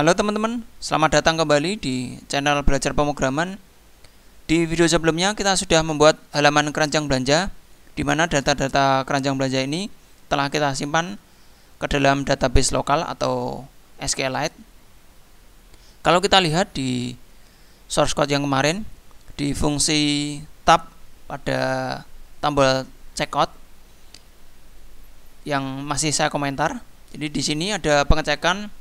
Halo teman-teman, selamat datang kembali di channel Belajar Pemrograman. Di video sebelumnya kita sudah membuat halaman keranjang belanja di mana data-data keranjang belanja ini telah kita simpan ke dalam database lokal atau SQLite. Kalau kita lihat di source code yang kemarin di fungsi tab pada tombol checkout yang masih saya komentar. Jadi di sini ada pengecekan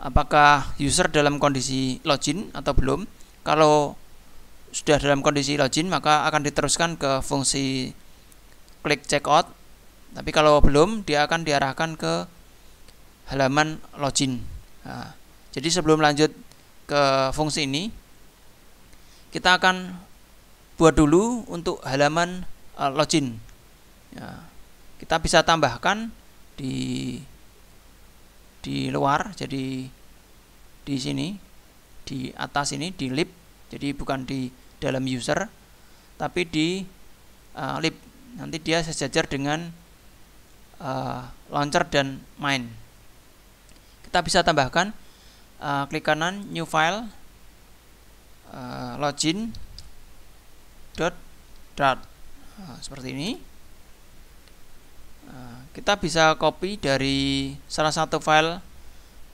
apakah user dalam kondisi login atau belum. Kalau sudah dalam kondisi login, maka akan diteruskan ke fungsi klik checkout. Tapi kalau belum, dia akan diarahkan ke halaman login. Nah, jadi sebelum lanjut ke fungsi ini, kita akan buat dulu untuk halaman eh, login. Ya, kita bisa tambahkan di di luar jadi di sini di atas ini di lib jadi bukan di dalam user tapi di uh, eh, lib nanti dia sejajar dengan uh, launcher dan main kita bisa tambahkan uh, klik kanan new file uh, login dot dot uh, seperti ini uh, kita bisa copy dari salah satu file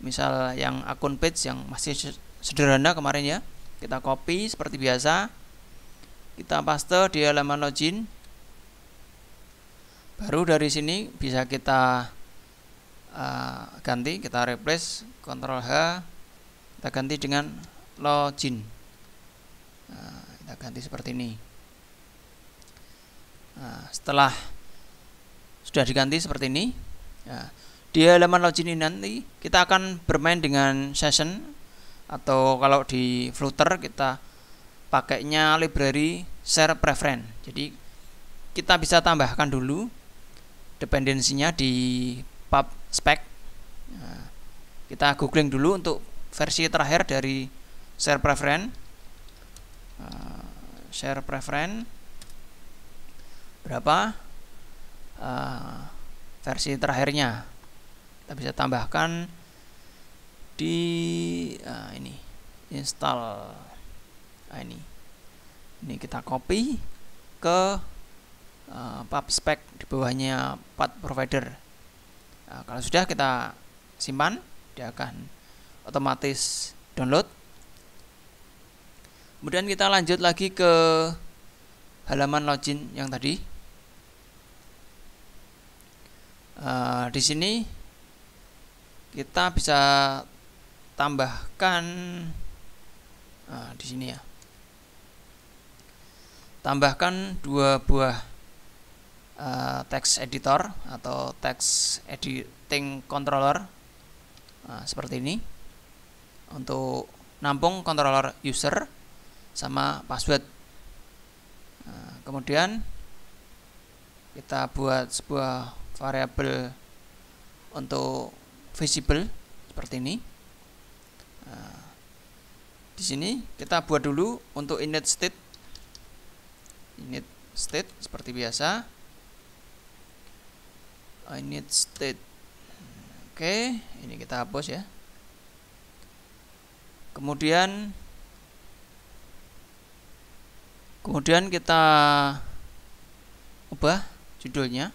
misal yang akun page yang masih sederhana kemarin ya kita copy seperti biasa kita paste di halaman login baru dari sini bisa kita uh, ganti kita replace Ctrl H kita ganti dengan login nah, kita ganti seperti ini nah, setelah sudah diganti seperti ini ya. di halaman login ini nanti kita akan bermain dengan session atau kalau di flutter kita pakainya library share preference jadi kita bisa tambahkan dulu dependensinya di pub spec ya. kita googling dulu untuk versi terakhir dari share preference ya. share preference berapa uh, versi terakhirnya kita bisa tambahkan di uh, ini install nah, ini ini kita copy ke uh, pub spec di bawahnya pub provider nah, kalau sudah kita simpan dia akan otomatis download kemudian kita lanjut lagi ke halaman login yang tadi Eh, di sini kita bisa tambahkan uh, di sini ya tambahkan dua buah uh, eh, text editor atau text editing controller uh, seperti ini untuk nampung controller user sama password uh, kemudian kita buat sebuah variabel untuk visible seperti ini. Nah, di sini kita buat dulu untuk init state init state seperti biasa ah, init state oke ini kita hapus ya kemudian kemudian kita ubah judulnya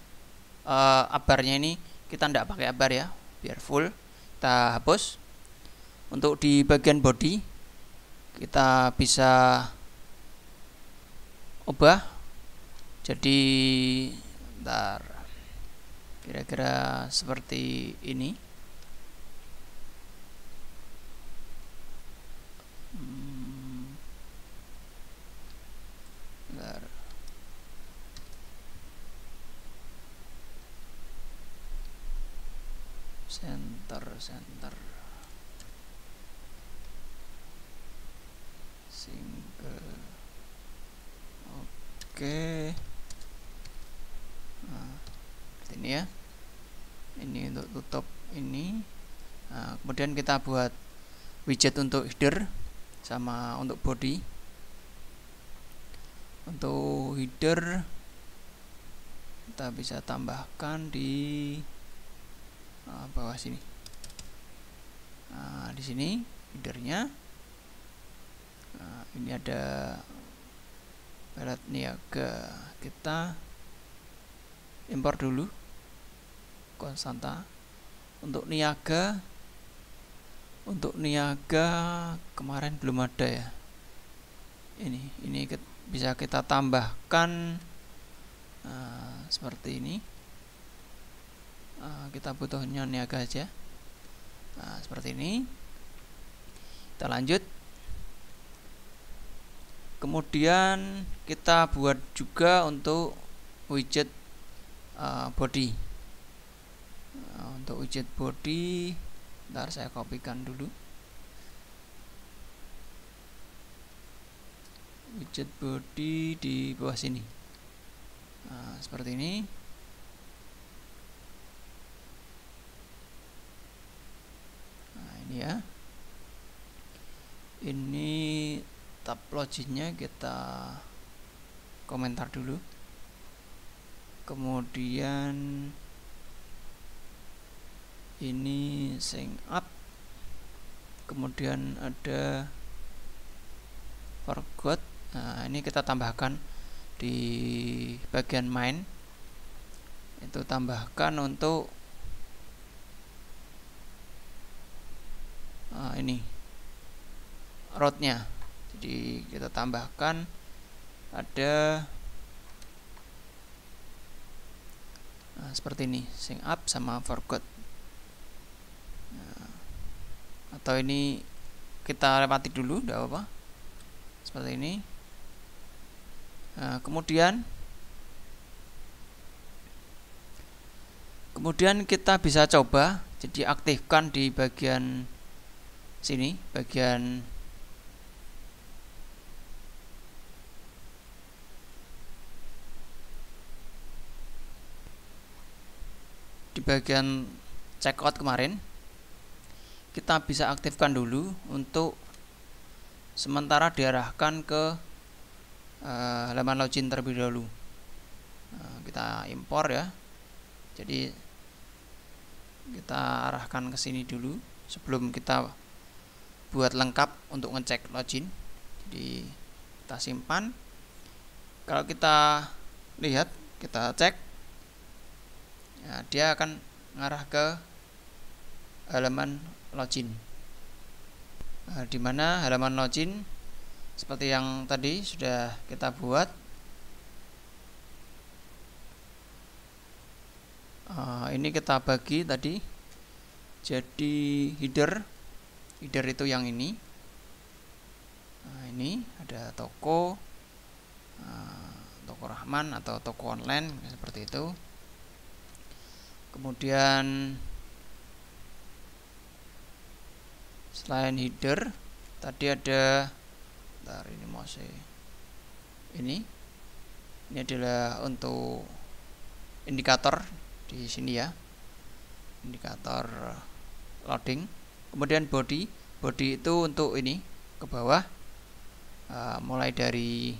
uh, abarnya ini kita tidak pakai abar ya biar full kita hapus untuk di bagian body kita bisa ubah jadi ntar kira-kira seperti ini center center single oke nah, ini ya ini untuk tutup ini nah, kemudian kita buat widget untuk header sama untuk body untuk header kita bisa tambahkan di uh, bawah sini uh, di sini headernya uh, ah, ini ada pelet niaga ya, kita impor dulu konstanta untuk niaga untuk niaga kemarin belum ada ya ini ini bisa kita tambahkan uh, seperti ini uh, kita butuhnya niaga aja nah, seperti ini kita lanjut kemudian kita buat juga untuk widget uh, body nah, untuk widget body ntar saya kopikan dulu widget body di bawah sini nah, seperti ini logiknya kita komentar dulu kemudian ini sing up kemudian ada forgot nah ini kita tambahkan di bagian main itu tambahkan untuk nah ini rotnya jadi kita tambahkan ada nah, seperti ini sing up sama forgot nah, atau ini kita lewati dulu tidak apa-apa seperti ini nah, kemudian kemudian kita bisa coba jadi aktifkan di bagian sini bagian di bagian checkout kemarin kita bisa aktifkan dulu untuk sementara diarahkan ke uh, halaman login terlebih dahulu uh, kita impor ya jadi kita arahkan ke sini dulu sebelum kita buat lengkap untuk ngecek login jadi kita simpan kalau kita lihat kita cek nah, dia akan mengarah ke halaman login nah, di mana halaman login seperti yang tadi sudah kita buat Nah, ini kita bagi tadi jadi header header itu yang ini nah, ini ada toko ah, toko Rahman atau toko online seperti itu kemudian selain header tadi ada ntar ini masih ini ini adalah untuk indikator di sini ya indikator eh, loading kemudian body body itu untuk ini ke bawah uh, mulai dari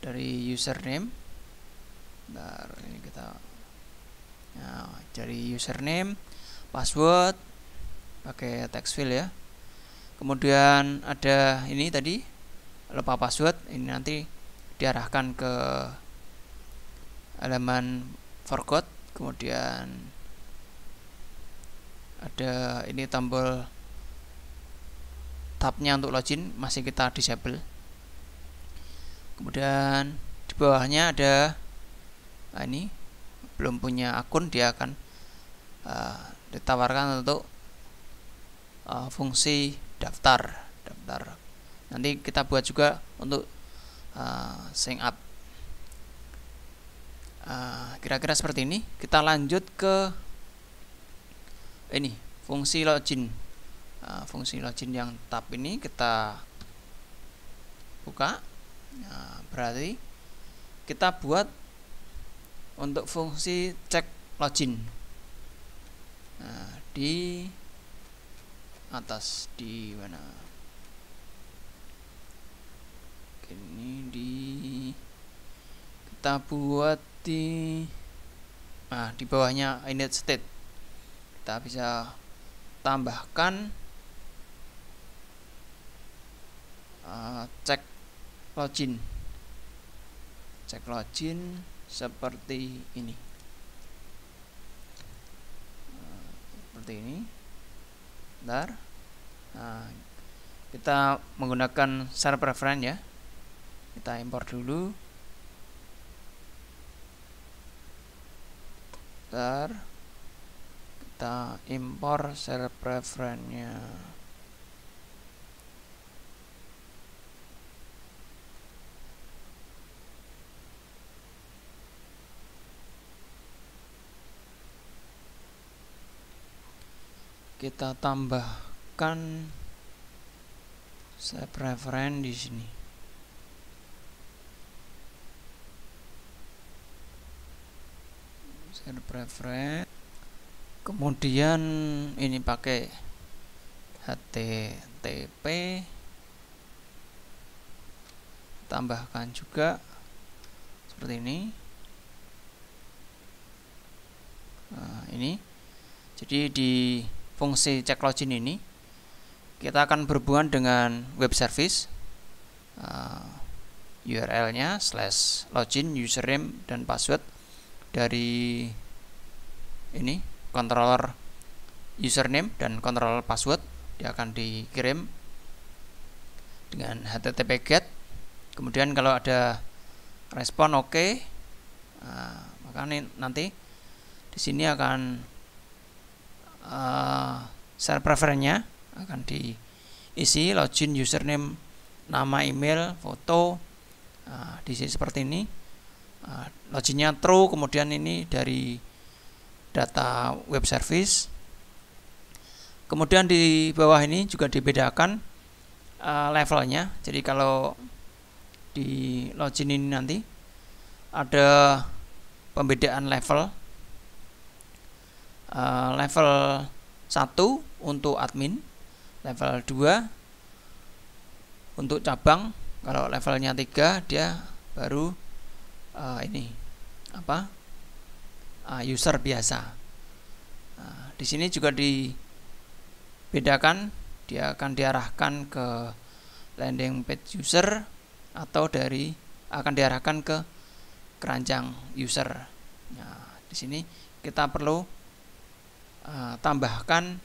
dari username Bentar, ini kita nah, cari username, password, pakai text field ya. Kemudian ada ini tadi lupa password, ini nanti diarahkan ke halaman forgot, kemudian ada ini tombol tabnya untuk login masih kita disable kemudian di bawahnya ada nah, ini belum punya akun dia akan uh, ditawarkan untuk uh, fungsi daftar daftar nanti kita buat juga untuk uh, eh, sing up kira-kira uh, seperti ini kita lanjut ke ini fungsi login uh, fungsi login yang tab ini kita buka uh, berarti kita buat untuk fungsi cek login nah, di atas di mana ini di kita buat di nah di bawahnya init state kita bisa tambahkan uh, cek login cek login seperti ini seperti ini ntar nah, kita menggunakan share preference ya kita import dulu ntar kita impor share preference-nya kita tambahkan saya preferen di sini saya preferen kemudian ini pakai http tambahkan juga seperti ini nah, ini jadi di fungsi cek login ini kita akan berhubungan dengan web service uh, eh, URL-nya slash login username dan password dari ini controller username dan controller password dia akan dikirim dengan http get kemudian kalau ada respon oke okay, uh, eh, maka nanti di sini akan uh, eh, servernya akan diisi login username nama email foto uh, di sini seperti ini uh, loginnya true kemudian ini dari data web service kemudian di bawah ini juga dibedakan uh, levelnya jadi kalau di login ini nanti ada pembedaan level Eh, level 1 untuk admin level 2 untuk cabang kalau levelnya 3 dia baru uh, ini apa uh, user biasa nah, di sini juga dibedakan dia akan diarahkan ke landing page user atau dari akan diarahkan ke keranjang user. Nah, di sini kita perlu Eh, tambahkan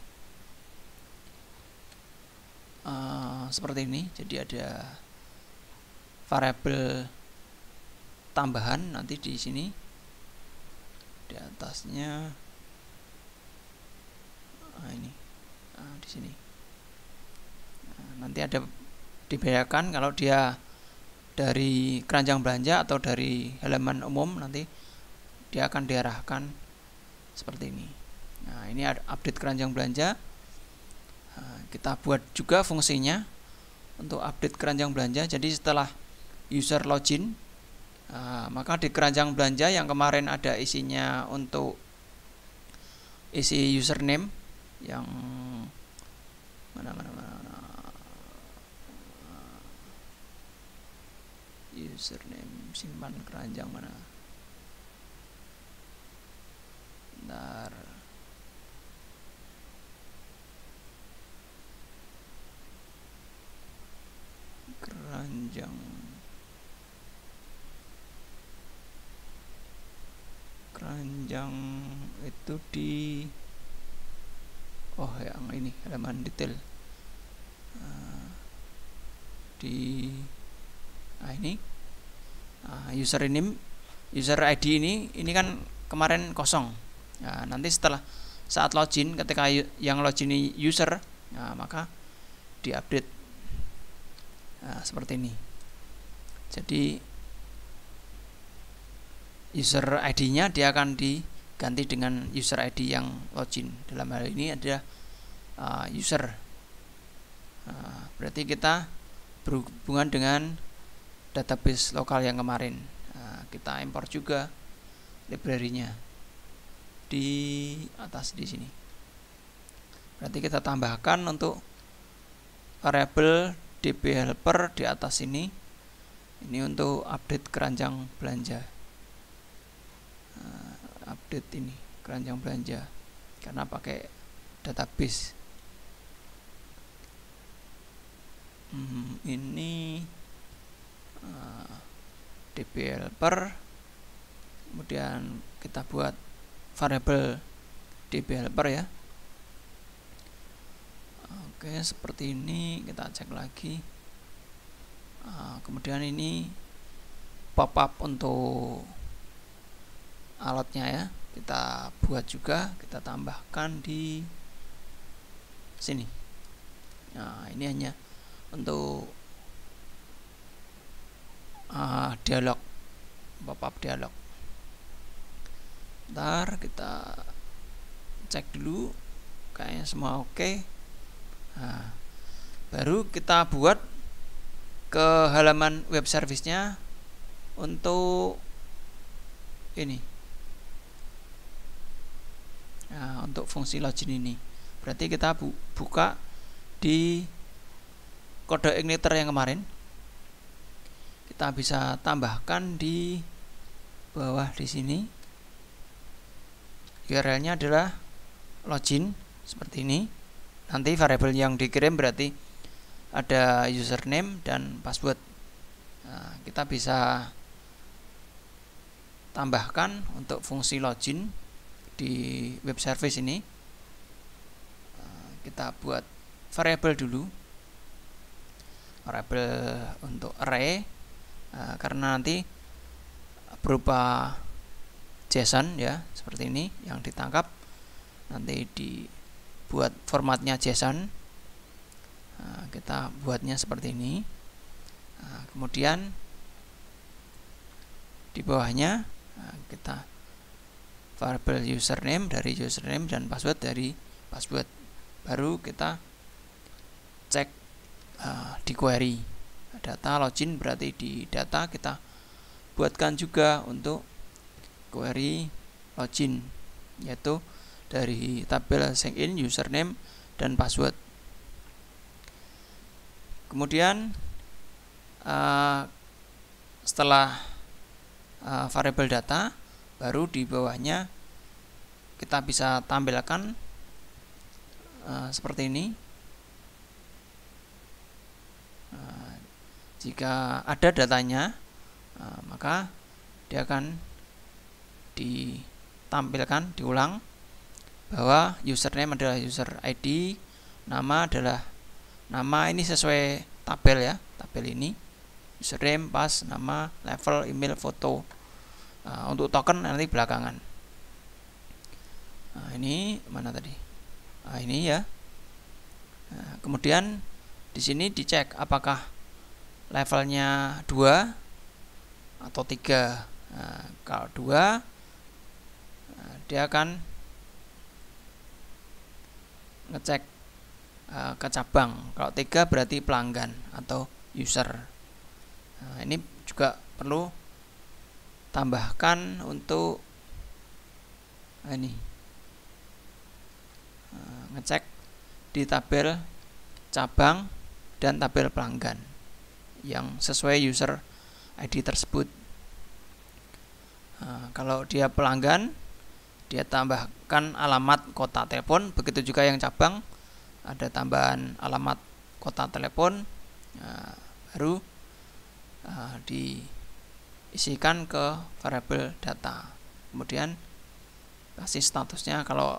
uh, seperti ini jadi ada variabel tambahan nanti di sini di atasnya nah ini nah, di sini nah, nanti ada dibayarkan kalau dia dari keranjang belanja atau dari halaman umum nanti dia akan diarahkan seperti ini Nah, ini ada update keranjang belanja. Nah, kita buat juga fungsinya untuk update keranjang belanja. Jadi setelah user login, nah, maka di keranjang belanja yang kemarin ada isinya untuk isi username yang mana mana mana, username simpan keranjang mana ntar keranjang keranjang itu di oh ya, yang ini halaman detail ah, di nah ini user name user ID ini ini kan kemarin kosong nah, nanti setelah saat login ketika yang login ini user nah, maka diupdate nah, seperti ini jadi user ID-nya dia akan diganti dengan user ID yang login dalam hal ini ada uh, user uh, berarti kita berhubungan dengan database lokal yang kemarin uh, kita import juga library-nya di atas di sini berarti kita tambahkan untuk variable dp helper di atas ini ini untuk update keranjang belanja uh, update ini keranjang belanja karena pakai database hmm, ini uh, eh, db helper kemudian kita buat variable db helper ya oke seperti ini kita cek lagi uh, kemudian ini pop up untuk alatnya ya kita buat juga kita tambahkan di sini nah ini hanya untuk uh, dialog pop up dialog ntar kita cek dulu kayaknya semua oke okay nah, baru kita buat ke halaman web servicenya untuk ini nah, untuk fungsi login ini berarti kita bu buka di kode igniter yang kemarin kita bisa tambahkan di bawah di sini URL-nya adalah login seperti ini nanti variabel yang dikirim berarti ada username dan password nah, kita bisa tambahkan untuk fungsi login di web service ini nah, kita buat variabel dulu variabel untuk array nah, karena nanti berupa JSON ya seperti ini yang ditangkap nanti di buat formatnya JSON eh, kita buatnya seperti ini eh, kemudian di bawahnya eh, kita variable username dari username dan password dari password baru kita cek uh, di query data login berarti di data kita buatkan juga untuk query login yaitu dari tabel sign in username dan password kemudian uh, setelah uh, eh, variabel data baru di bawahnya kita bisa tampilkan uh, seperti ini uh, jika ada datanya uh, maka dia akan ditampilkan diulang bahwa username adalah user ID, nama adalah nama ini sesuai tabel ya, tabel ini username, pas, nama, level, email, foto. Nah, untuk token nanti belakangan. Nah, ini mana tadi? Nah, ini ya. Nah, kemudian di sini dicek apakah levelnya 2 atau 3. Nah, kalau 2 nah, dia akan ngecek uh, ke cabang kalau tiga berarti pelanggan atau user nah, ini juga perlu tambahkan untuk eh, ini uh, ngecek di tabel cabang dan tabel pelanggan yang sesuai user ID tersebut. Nah, kalau dia pelanggan, dia tambahkan alamat kota telepon begitu juga yang cabang ada tambahan alamat kota telepon nah, baru uh, diisikan ke variabel data kemudian kasih statusnya kalau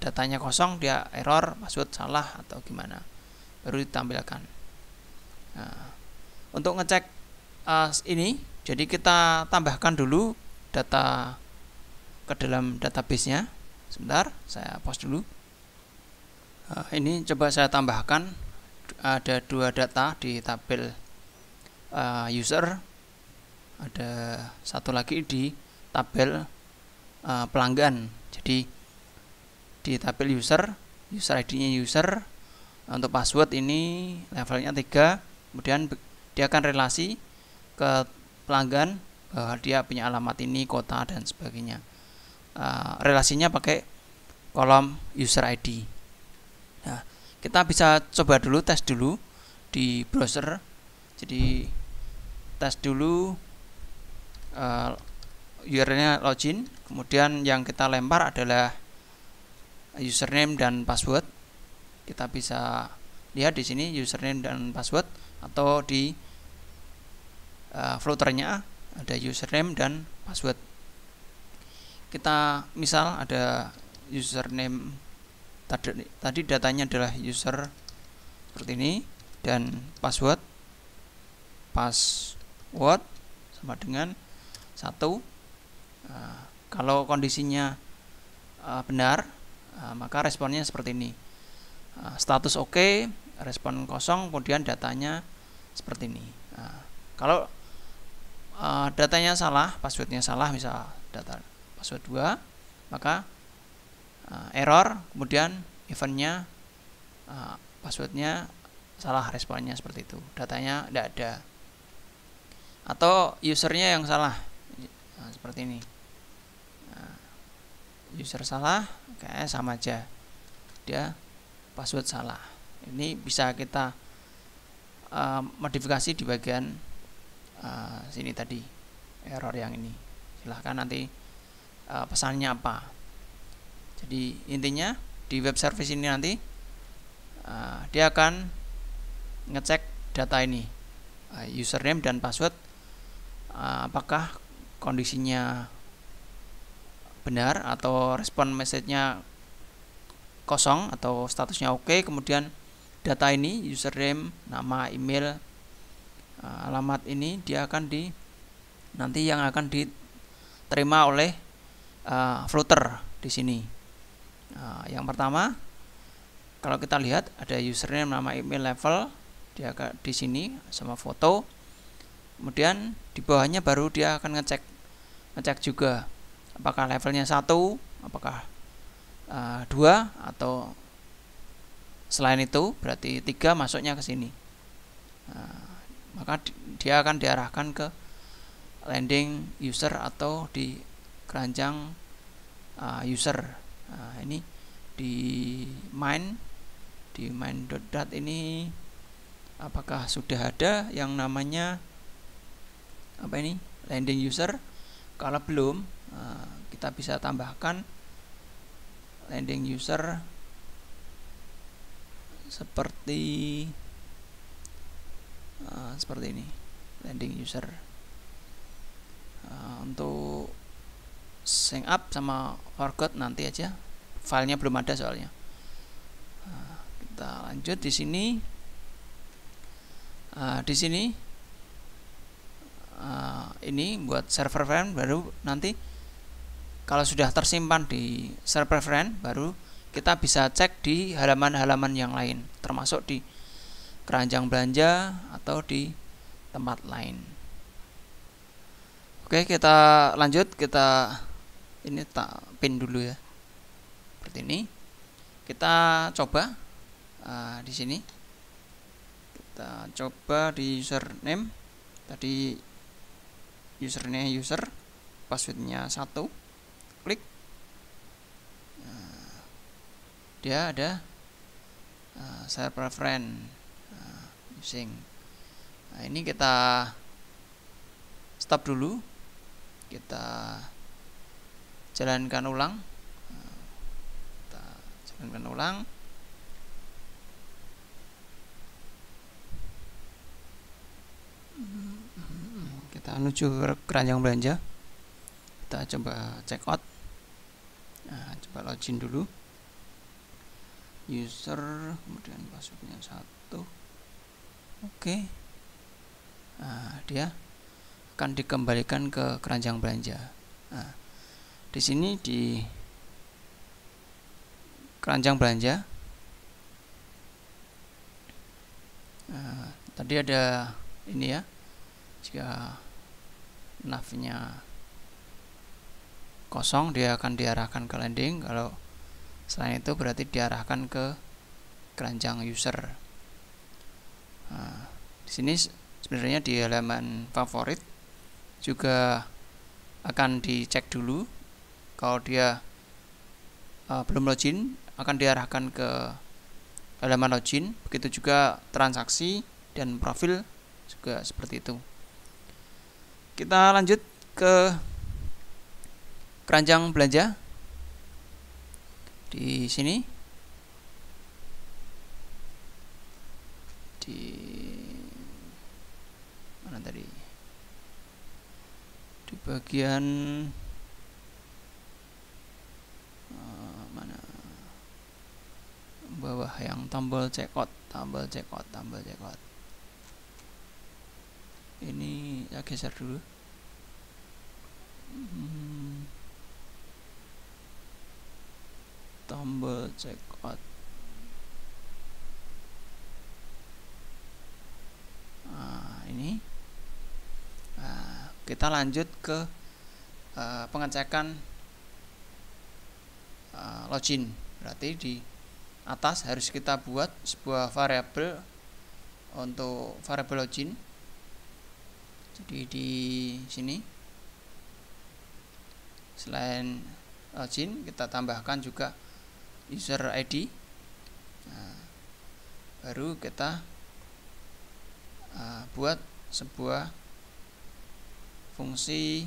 datanya kosong dia error password salah atau gimana baru ditampilkan nah, untuk ngecek uh, ini jadi kita tambahkan dulu data ke dalam database-nya. Sebentar, saya post dulu. Uh, ini coba saya tambahkan ada dua data di tabel uh, user, ada satu lagi di tabel uh, pelanggan. Jadi di tabel user, user ID-nya user untuk password ini levelnya 3, kemudian dia akan relasi ke pelanggan bahwa dia punya alamat ini, kota dan sebagainya. Ah, relasinya pakai kolom user ID. Nah, kita bisa coba dulu tes dulu di browser. Jadi tes dulu uh, eh, URL-nya login, kemudian yang kita lempar adalah username dan password. Kita bisa lihat di sini username dan password atau di uh, eh, floaternya ada username dan password kita misal ada username tadi, tadi datanya adalah user seperti ini dan password password sama dengan satu uh, kalau kondisinya uh, benar uh, maka responnya seperti ini uh, status oke okay, respon kosong kemudian datanya seperti ini uh, kalau uh, datanya salah passwordnya salah misal data password 2 maka uh, error kemudian eventnya uh, passwordnya salah responnya seperti itu datanya tidak ada atau usernya yang salah nah, seperti ini nah, user salah kayak sama aja dia password salah ini bisa kita uh, modifikasi di bagian uh, sini tadi error yang ini silahkan nanti Eh, pesannya apa jadi intinya di web service ini nanti uh, dia akan ngecek data ini uh, username dan password uh, apakah kondisinya benar atau respon message-nya kosong atau statusnya oke okay. kemudian data ini username nama email uh, alamat ini dia akan di nanti yang akan diterima oleh uh, eh, flutter di sini. Uh, yang pertama, kalau kita lihat ada username nama email level dia di sini sama foto. Kemudian di bawahnya baru dia akan ngecek ngecek juga apakah levelnya satu, apakah uh, dua atau selain itu berarti tiga masuknya ke sini. Uh, maka dia akan diarahkan ke landing user atau di keranjang uh, user nah, ini di main di main main.dat ini apakah sudah ada yang namanya apa ini landing user kalau belum uh, kita bisa tambahkan landing user seperti uh, seperti ini landing user uh, untuk sync up sama forgot nanti aja filenya belum ada soalnya nah, kita lanjut di sini uh, di sini uh, ini buat server friend baru nanti kalau sudah tersimpan di server friend baru kita bisa cek di halaman-halaman yang lain termasuk di keranjang belanja atau di tempat lain oke kita lanjut kita ini tak pin dulu ya seperti ini kita coba uh, di sini kita coba di username tadi username ya, user passwordnya satu klik uh, dia ada uh, server friend uh, using nah ini kita stop dulu kita jalankan ulang kita jalankan ulang kita menuju ke keranjang belanja kita coba check out nah, coba login dulu user kemudian passwordnya satu oke okay. nah, dia akan dikembalikan ke keranjang belanja nah, di sini di keranjang belanja nah, tadi ada ini ya jika navnya kosong dia akan diarahkan ke landing kalau selain itu berarti diarahkan ke keranjang user nah, di sini sebenarnya di halaman favorit juga akan dicek dulu kalau dia uh, belum login akan diarahkan ke halaman login begitu juga transaksi dan profil juga seperti itu kita lanjut ke keranjang belanja di sini di mana tadi di bagian bawah yang tombol checkout tombol checkout tombol checkout ini ya geser dulu hmm, tombol checkout nah, ini nah, kita lanjut ke uh, pengecekan uh, login berarti di atas harus kita buat sebuah variabel untuk variabel login jadi di sini selain login kita tambahkan juga user ID nah, baru kita uh, buat sebuah fungsi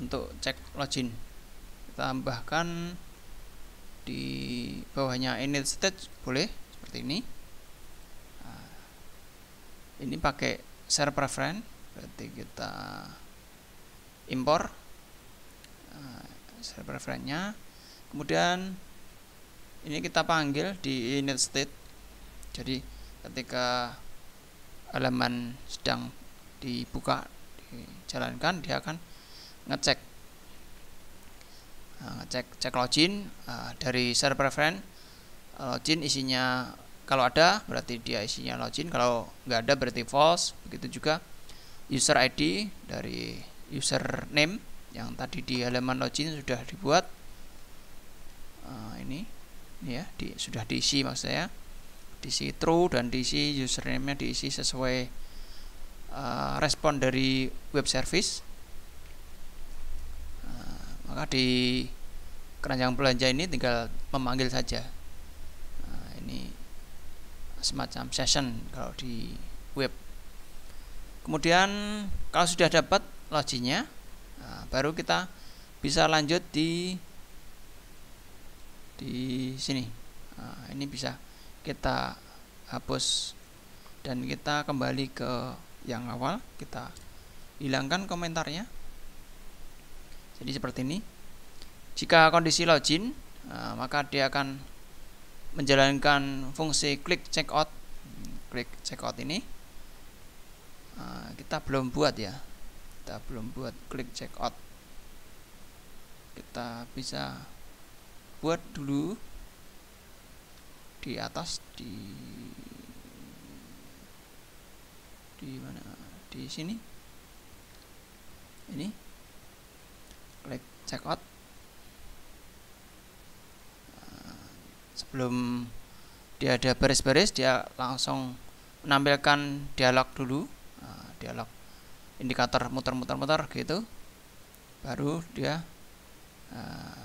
untuk cek login kita tambahkan di bawahnya init stage boleh seperti ini ah. ini pakai share preference berarti kita impor ah, share preference nya kemudian ini kita panggil di init state jadi ketika elemen sedang dibuka dijalankan dia akan ngecek Eh, cek cek login eh, dari server friend eh, login isinya kalau ada berarti dia isinya login kalau nggak ada berarti false begitu juga user ID dari username yang tadi di halaman login sudah dibuat ini, ya di, sudah diisi maksudnya ya. diisi true dan diisi username-nya diisi sesuai respon dari web service maka di keranjang belanja ini tinggal memanggil saja nah, ini semacam session kalau di web kemudian kalau sudah dapat loginnya nah, baru kita bisa lanjut di di sini nah, ini bisa kita hapus dan kita kembali ke yang awal kita hilangkan komentarnya jadi seperti ini jika kondisi login eh, maka dia akan menjalankan fungsi klik checkout klik checkout ini eh, kita belum buat ya kita belum buat klik checkout kita bisa buat dulu di atas di di mana di sini ini klik check out eh, sebelum dia ada baris-baris dia langsung menampilkan dialog dulu eh, dialog indikator muter-muter-muter gitu baru dia eh,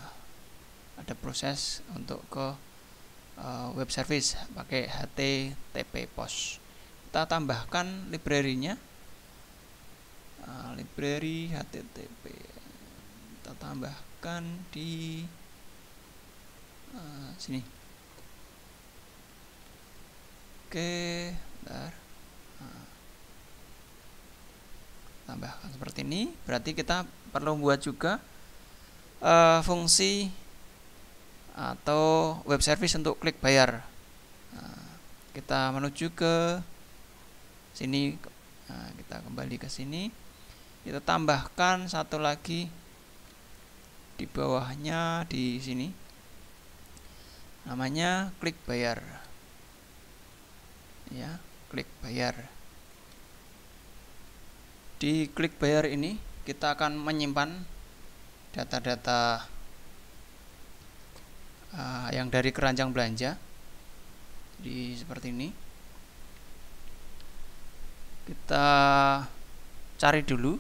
ada proses untuk ke web service pakai HTTP POST kita tambahkan library-nya uh, library HTTP kita tambahkan di uh, sini oke bentar nah, tambahkan seperti ini berarti kita perlu buat juga uh, fungsi atau web service untuk klik bayar uh, kita menuju ke sini uh, kita kembali ke sini kita tambahkan satu lagi di bawahnya di sini namanya klik bayar ya klik bayar di klik bayar ini kita akan menyimpan data-data uh, yang dari keranjang belanja di seperti ini kita cari dulu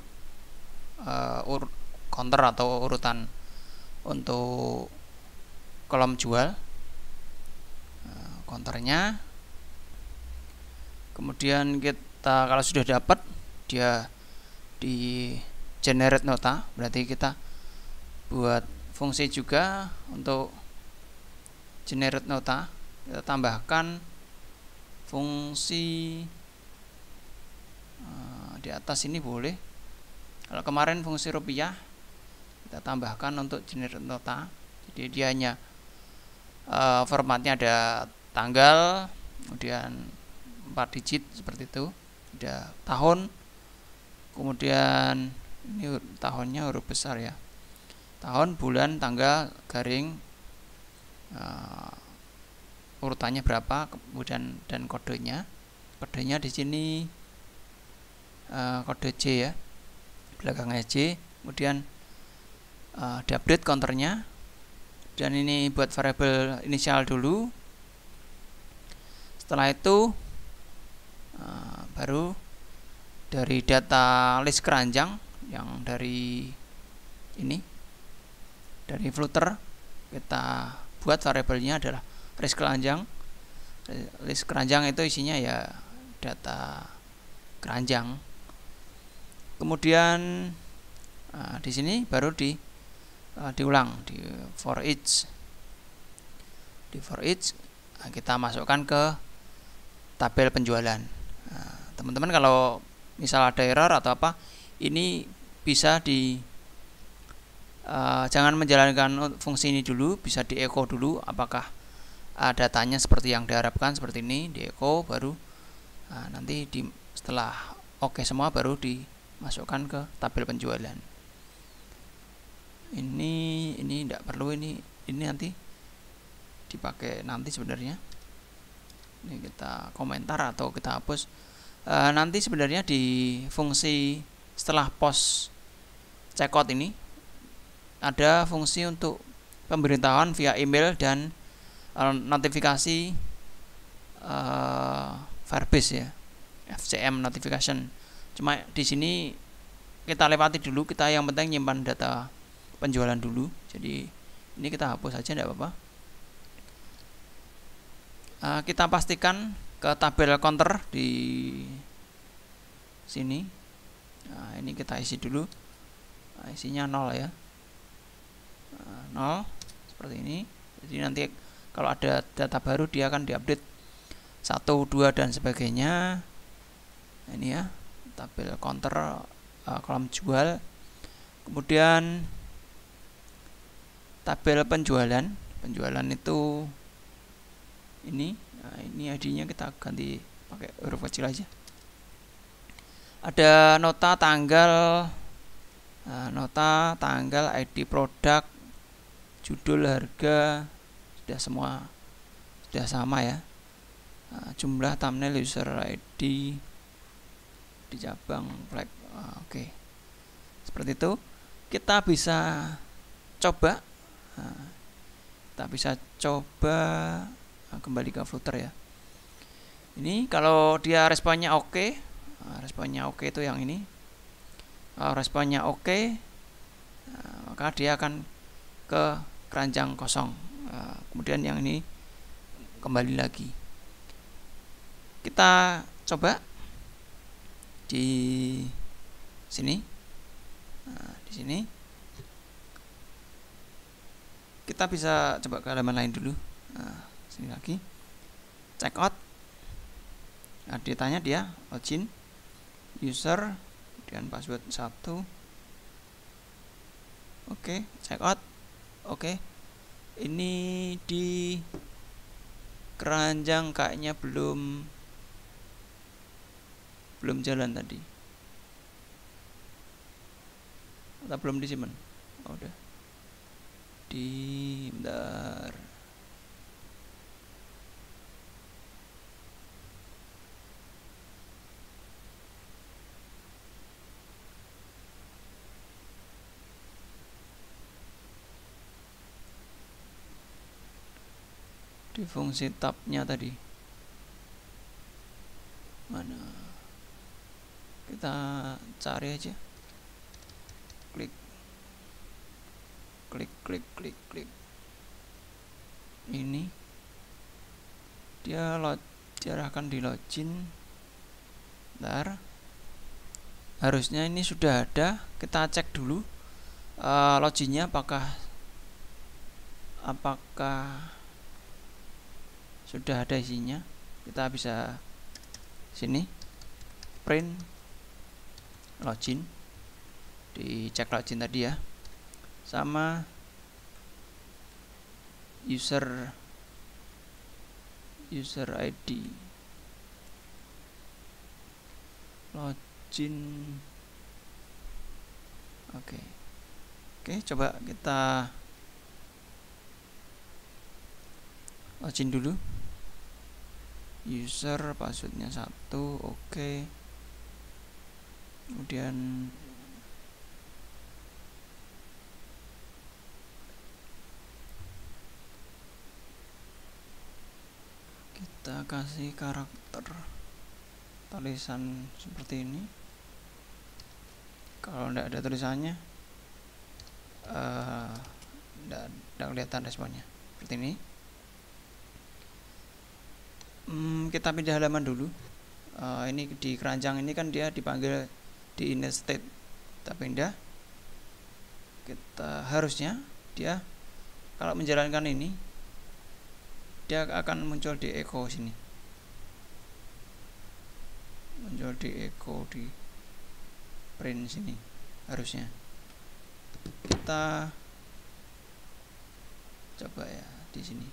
uh, eh, counter atau urutan untuk kolom jual eh, konternya kemudian kita kalau sudah dapat dia di generate nota berarti kita buat fungsi juga untuk generate nota kita tambahkan fungsi eh, di atas ini boleh kalau kemarin fungsi rupiah kita tambahkan untuk jenis nota jadi dia hanya e, formatnya ada tanggal kemudian 4 digit seperti itu ada tahun kemudian ini tahunnya huruf besar ya tahun bulan tanggal garing e, urutannya berapa kemudian dan kodenya kodenya di sini e, kode C ya belakangnya C kemudian uh, update counternya dan ini buat variable inisial dulu setelah itu uh, baru dari data list keranjang yang dari ini dari flutter kita buat variabelnya adalah list keranjang list keranjang itu isinya ya data keranjang kemudian uh, di sini baru di uh, diulang di for each di for each nah, kita masukkan ke tabel penjualan eh, teman-teman nah, kalau misal ada error atau apa ini bisa di uh, jangan menjalankan fungsi ini dulu bisa di echo dulu apakah ada tanya seperti yang diharapkan seperti ini di echo baru uh, nanti di setelah oke okay semua baru dimasukkan ke tabel penjualan ini ini tidak perlu ini ini nanti dipakai nanti sebenarnya ini kita komentar atau kita hapus e, nanti sebenarnya di fungsi setelah post checkout ini ada fungsi untuk pemberitahuan via email dan e, notifikasi e, verbis ya FCM notification cuma di sini kita lewati dulu kita yang penting nyimpan data penjualan dulu jadi ini kita hapus saja tidak apa-apa e, kita pastikan ke tabel counter di sini nah ini kita isi dulu nah, isinya nol ya eh, nol seperti ini jadi nanti kalau ada data baru dia akan diupdate satu dua dan sebagainya ini ya tabel counter uh, eh, kolom jual kemudian tabel penjualan penjualan itu ini nah ini id kita ganti pakai huruf kecil aja ada nota tanggal eh, nota tanggal ID produk judul harga sudah semua sudah sama ya eh, jumlah thumbnail user ID di cabang flag ah, oke seperti itu kita bisa coba kita nah, tak bisa coba nah, kembali ke footer ya ini kalau dia responnya oke okay, nah, responnya oke okay itu yang ini kalau responnya oke okay, maka dia akan ke keranjang kosong kemudian yang ini kembali lagi kita coba di sini di sini kita bisa coba ke halaman lain dulu nah, sini lagi check out nah, ditanya dia login user dan password satu, oke okay, check out oke okay. ini di keranjang kayaknya belum belum jalan tadi atau belum di oh, udah di bentar di fungsi tabnya tadi mana kita cari aja klik klik klik klik klik ini dia log diarahkan di login ntar harusnya ini sudah ada kita cek dulu uh, loginnya apakah apakah sudah ada isinya kita bisa sini print login dicek login tadi ya sama user user ID login oke okay. oke okay, coba kita login dulu user passwordnya satu oke okay. kemudian kita kasih karakter tulisan seperti ini kalau tidak ada tulisannya tidak eh, uh, kelihatan responnya seperti ini hmm, kita pindah halaman dulu uh, ini di keranjang ini kan dia dipanggil di inner state kita pindah kita harusnya dia kalau menjalankan ini dia akan muncul di echo sini muncul di echo di print sini harusnya kita coba ya di sini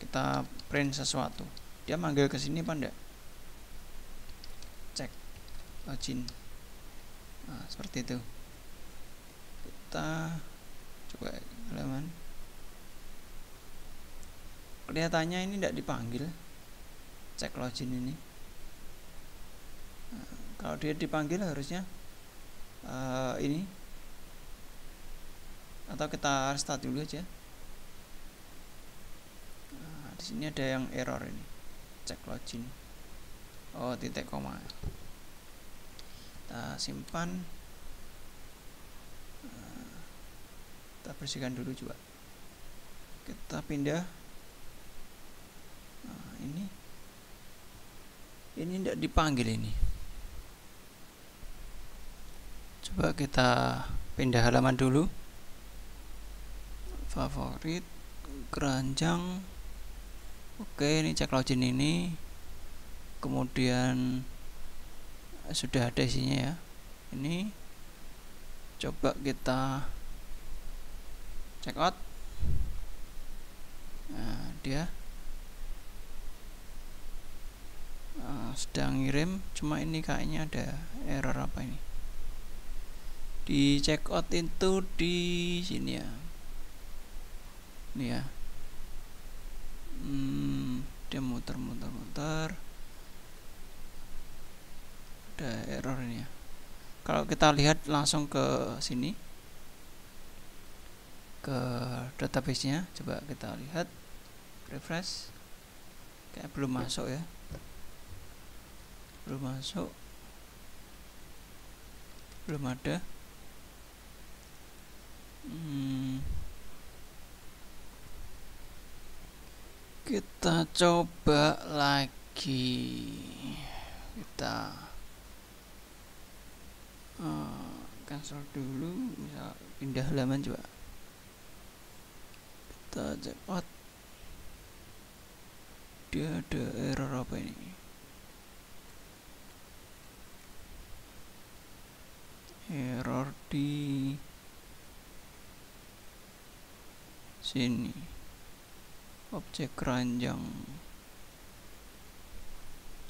kita print sesuatu dia manggil ke sini apa enggak cek login nah, seperti itu kita coba halaman kelihatannya ini tidak dipanggil cek login ini nah, kalau dia dipanggil harusnya uh, ini atau kita restart dulu aja nah, di sini ada yang error ini cek login oh titik koma kita simpan nah, kita bersihkan dulu juga kita pindah ini ini tidak dipanggil ini coba kita pindah halaman dulu favorit keranjang oke ini cek login ini kemudian sudah ada isinya ya ini coba kita check out nah dia Eh, sedang ngirim cuma ini kayaknya ada error apa ini di check out itu di sini ya ini ya hmm, dia muter muter muter ada error ini ya kalau kita lihat langsung ke sini ke database nya coba kita lihat refresh kayak belum masuk ya belum masuk belum ada hmm. kita coba lagi kita uh, cancel dulu bisa pindah halaman coba kita cepat, dia ada error apa ini error di sini objek keranjang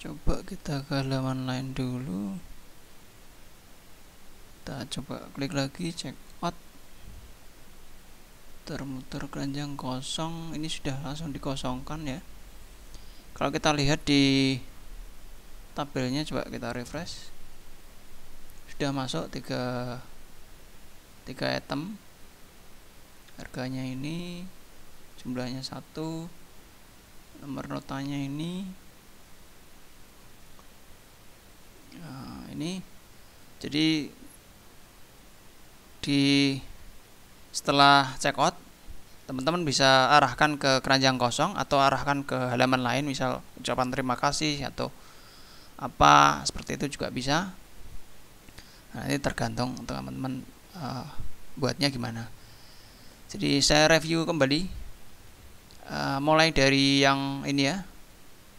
coba kita ke halaman lain dulu kita coba klik lagi check out muter keranjang kosong ini sudah langsung dikosongkan ya kalau kita lihat di tabelnya coba kita refresh sudah masuk tiga tiga item harganya ini jumlahnya satu nomor notanya ini nah, ini jadi di setelah check out teman-teman bisa arahkan ke keranjang kosong atau arahkan ke halaman lain misal ucapan terima kasih atau apa seperti itu juga bisa nah ini tergantung teman-teman uh, buatnya gimana jadi saya review kembali uh, mulai dari yang ini ya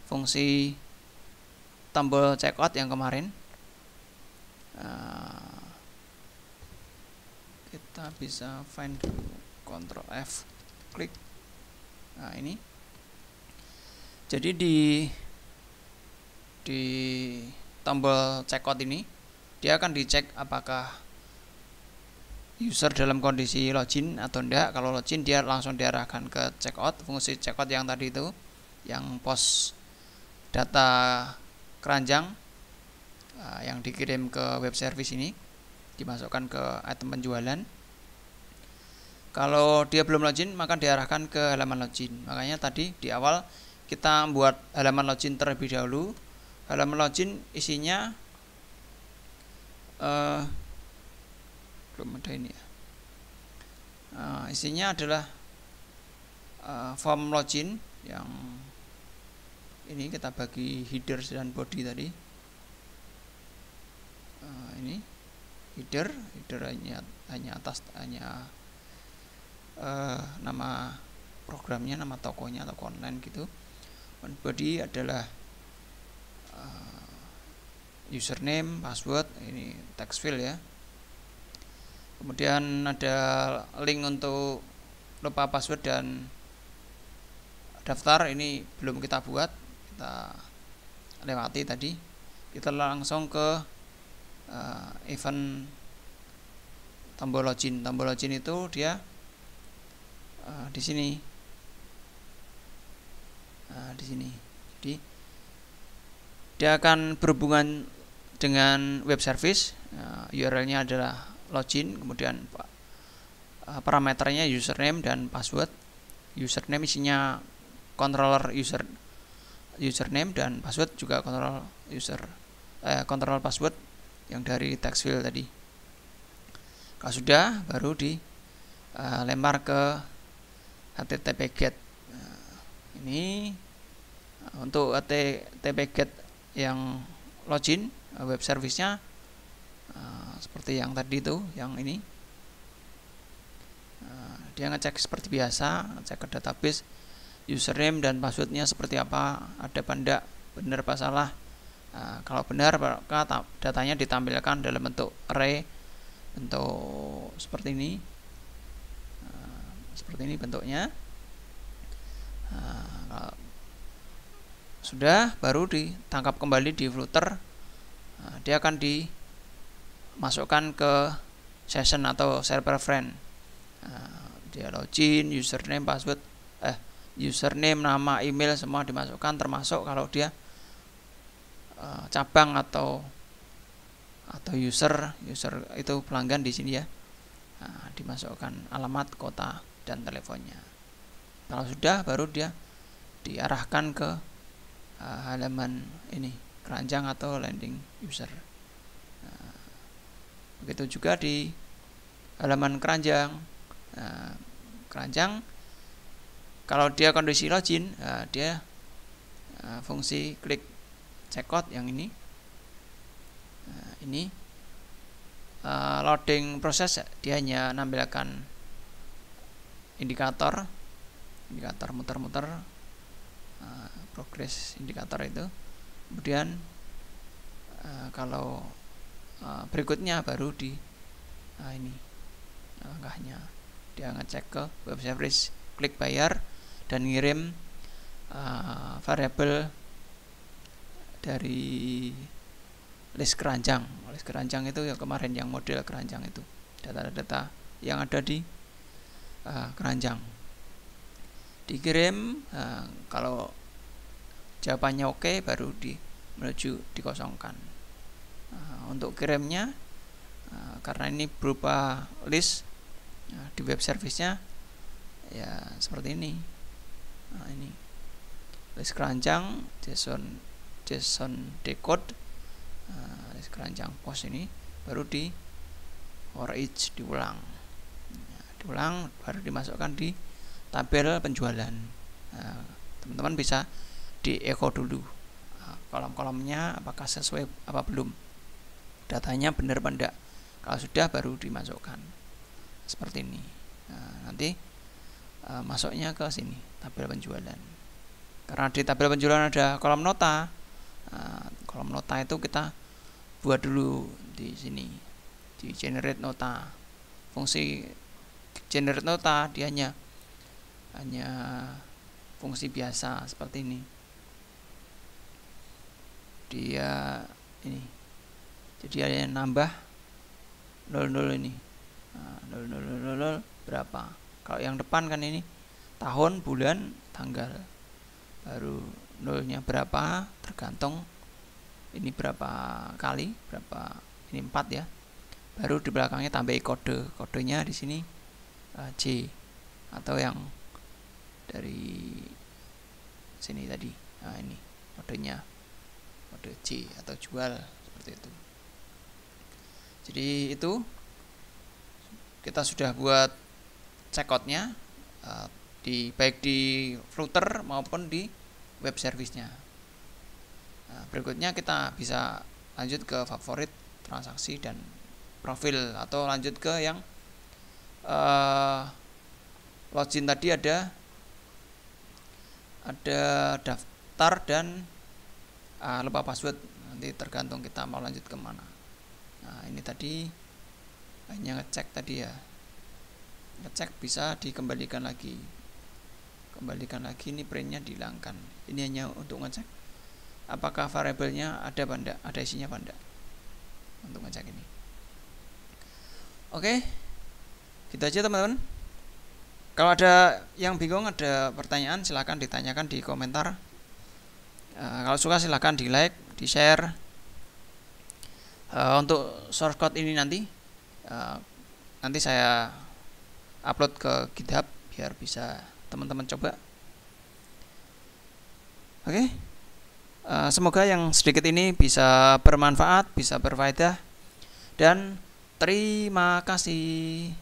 fungsi tombol checkout yang kemarin uh, kita bisa find dulu Ctrl F klik nah ini jadi di di tombol checkout ini dia akan dicek apakah user dalam kondisi login atau tidak. kalau login dia langsung diarahkan ke checkout fungsi checkout yang tadi itu yang pos data keranjang eh, yang dikirim ke web service ini dimasukkan ke item penjualan kalau dia belum login maka diarahkan ke halaman login makanya tadi di awal kita membuat halaman login terlebih dahulu halaman login isinya uh, belum ada ini ya uh, isinya adalah uh, form login yang ini kita bagi header dan body tadi uh, ini header header hanya hanya atas hanya uh, nama programnya nama tokonya atau online gitu body adalah uh, username, password, ini text field ya. Kemudian ada link untuk lupa password dan daftar ini belum kita buat, kita lewati tadi. Kita langsung ke uh, event tombol login. Tombol login itu dia uh, di sini. Uh, di sini. Jadi dia akan berhubungan dengan web service uh, eh, URL-nya adalah login kemudian uh, parameternya username dan password username isinya controller user username dan password juga control user eh, control password yang dari text field tadi kalau sudah baru di uh, lempar ke http get ini untuk http get yang login Eh, web servicenya eh, seperti yang tadi itu yang ini eh, dia ngecek seperti biasa ngecek ke database username dan passwordnya seperti apa ada benda benar apa salah kalau benar maka datanya ditampilkan dalam bentuk array bentuk seperti ini seperti ini bentuknya sudah baru ditangkap kembali di flutter Nah, dia akan dimasukkan ke session atau server friend nah, dia login username password eh username nama email semua dimasukkan termasuk kalau dia eh, cabang atau atau user user itu pelanggan di sini ya nah, dimasukkan alamat kota dan teleponnya kalau sudah baru dia diarahkan ke uh, halaman ini keranjang atau landing user nah, begitu juga di halaman keranjang nah, keranjang kalau dia kondisi login nah, dia nah, fungsi klik checkout yang ini nah, ini uh, loading proses dia hanya menampilkan indikator indikator muter-muter uh, nah, progress indikator itu kemudian uh, kalau uh, berikutnya baru di uh, ini langkahnya dia ngecek ke web service klik bayar dan ngirim uh, variabel dari list keranjang list keranjang itu yang kemarin yang model keranjang itu data-data yang ada di uh, keranjang dikirim uh, kalau jawabannya oke baru di menuju dikosongkan nah, untuk kirimnya eh, karena ini berupa list nah, di web servicenya ya seperti ini nah, ini list keranjang JSON JSON decode nah, list keranjang pos ini baru di for each diulang nah, diulang baru dimasukkan di tabel penjualan teman-teman nah, teman -teman bisa di echo dulu nah, kolom-kolomnya apakah sesuai apa belum datanya benar apa kalau sudah baru dimasukkan seperti ini nah, nanti e, masuknya ke sini tabel penjualan karena di tabel penjualan ada kolom nota e, nah, kolom nota itu kita buat dulu di sini di generate nota fungsi generate nota dia hanya hanya fungsi biasa seperti ini dia ini jadi ada yang nambah 00 ini nah, 0000 berapa kalau yang depan kan ini tahun bulan tanggal baru nolnya berapa tergantung ini berapa kali berapa ini empat ya baru di belakangnya tambah kode kodenya di sini uh, eh, C atau yang dari sini tadi nah ini kodenya kode C atau jual seperti itu jadi itu kita sudah buat checkoutnya uh, eh, di baik di router maupun di web servicenya nah, berikutnya kita bisa lanjut ke favorit transaksi dan profil atau lanjut ke yang uh, login tadi ada ada daftar dan uh, lupa password nanti tergantung kita mau lanjut kemana nah ini tadi hanya ngecek tadi ya ngecek bisa dikembalikan lagi kembalikan lagi ini printnya dihilangkan ini hanya untuk ngecek apakah variabelnya ada benda ada isinya benda untuk ngecek ini oke gitu aja teman-teman kalau ada yang bingung, ada pertanyaan, silahkan ditanyakan di komentar. Eh, kalau suka silahkan di like, di share. Uh, eh, untuk source code ini nanti, uh, nanti saya upload ke GitHub biar bisa teman-teman coba. Oke, okay? uh, semoga yang sedikit ini bisa bermanfaat, bisa berfaedah, dan terima kasih.